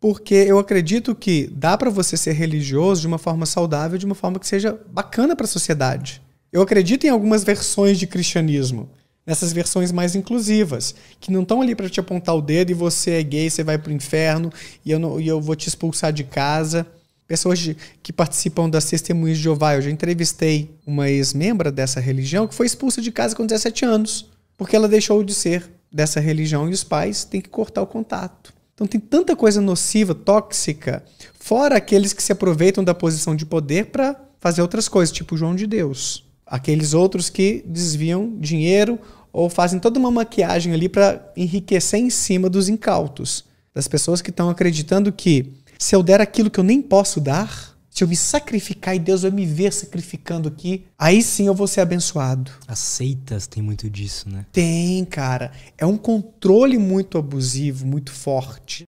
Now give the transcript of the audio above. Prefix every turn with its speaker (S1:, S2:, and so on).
S1: porque eu acredito que dá para você ser religioso de uma forma saudável, de uma forma que seja bacana para a sociedade. Eu acredito em algumas versões de cristianismo, nessas versões mais inclusivas, que não estão ali para te apontar o dedo e você é gay, você vai para o inferno e eu, não, e eu vou te expulsar de casa. Pessoas de, que participam das Testemunhas de Jeová. Eu já entrevistei uma ex-membra dessa religião que foi expulsa de casa com 17 anos, porque ela deixou de ser dessa religião e os pais têm que cortar o contato. Então tem tanta coisa nociva, tóxica, fora aqueles que se aproveitam da posição de poder para fazer outras coisas, tipo João de Deus. Aqueles outros que desviam dinheiro ou fazem toda uma maquiagem ali para enriquecer em cima dos incautos, das pessoas que estão acreditando que se eu der aquilo que eu nem posso dar, se eu me sacrificar e Deus vai me ver sacrificando aqui, aí sim eu vou ser abençoado.
S2: Aceitas tem muito disso, né?
S1: Tem, cara. É um controle muito abusivo, muito forte.